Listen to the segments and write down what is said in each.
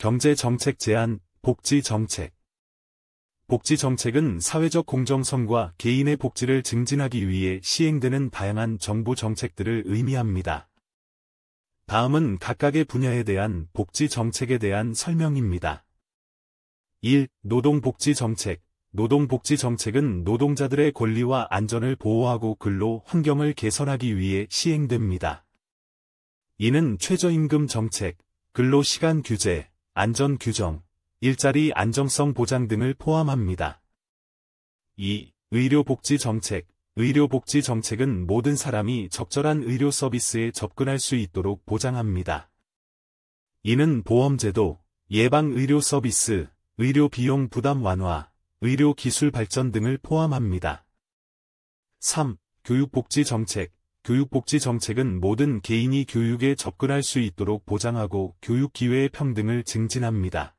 경제정책 제안, 복지정책 복지정책은 사회적 공정성과 개인의 복지를 증진하기 위해 시행되는 다양한 정부 정책들을 의미합니다. 다음은 각각의 분야에 대한 복지정책에 대한 설명입니다. 1. 노동복지정책 노동복지정책은 노동자들의 권리와 안전을 보호하고 근로 환경을 개선하기 위해 시행됩니다. 이는 최저임금 정책, 근로시간 규제, 안전 규정, 일자리 안정성 보장 등을 포함합니다. 2. 의료복지 정책 의료복지 정책은 모든 사람이 적절한 의료 서비스에 접근할 수 있도록 보장합니다. 이는 보험제도, 예방의료 서비스, 의료비용 부담 완화, 의료기술 발전 등을 포함합니다. 3. 교육복지 정책 교육복지 정책은 모든 개인이 교육에 접근할 수 있도록 보장하고 교육 기회의 평등을 증진합니다.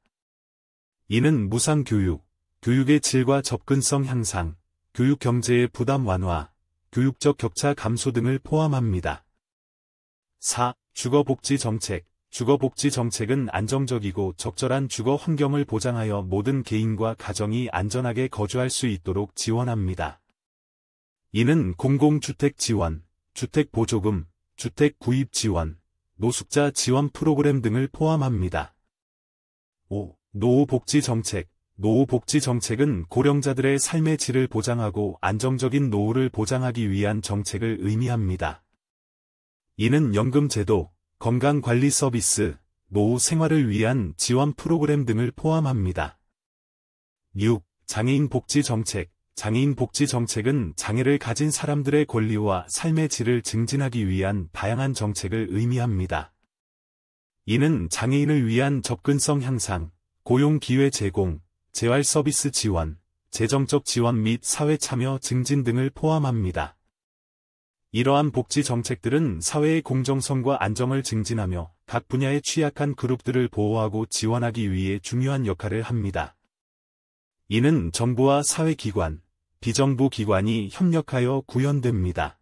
이는 무상교육, 교육의 질과 접근성 향상, 교육 경제의 부담 완화, 교육적 격차 감소 등을 포함합니다. 4. 주거복지 정책 주거복지 정책은 안정적이고 적절한 주거 환경을 보장하여 모든 개인과 가정이 안전하게 거주할 수 있도록 지원합니다. 이는 공공주택 지원, 주택보조금, 주택구입지원, 노숙자 지원 프로그램 등을 포함합니다. 5. 노후복지정책 노후복지정책은 고령자들의 삶의 질을 보장하고 안정적인 노후를 보장하기 위한 정책을 의미합니다. 이는 연금제도, 건강관리 서비스, 노후 생활을 위한 지원 프로그램 등을 포함합니다. 6. 장애인 복지 정책 장애인 복지 정책은 장애를 가진 사람들의 권리와 삶의 질을 증진하기 위한 다양한 정책을 의미합니다. 이는 장애인을 위한 접근성 향상, 고용 기회 제공, 재활 서비스 지원, 재정적 지원 및 사회 참여 증진 등을 포함합니다. 이러한 복지 정책들은 사회의 공정성과 안정을 증진하며 각 분야의 취약한 그룹들을 보호하고 지원하기 위해 중요한 역할을 합니다. 이는 정부와 사회기관, 비정부 기관이 협력하여 구현됩니다.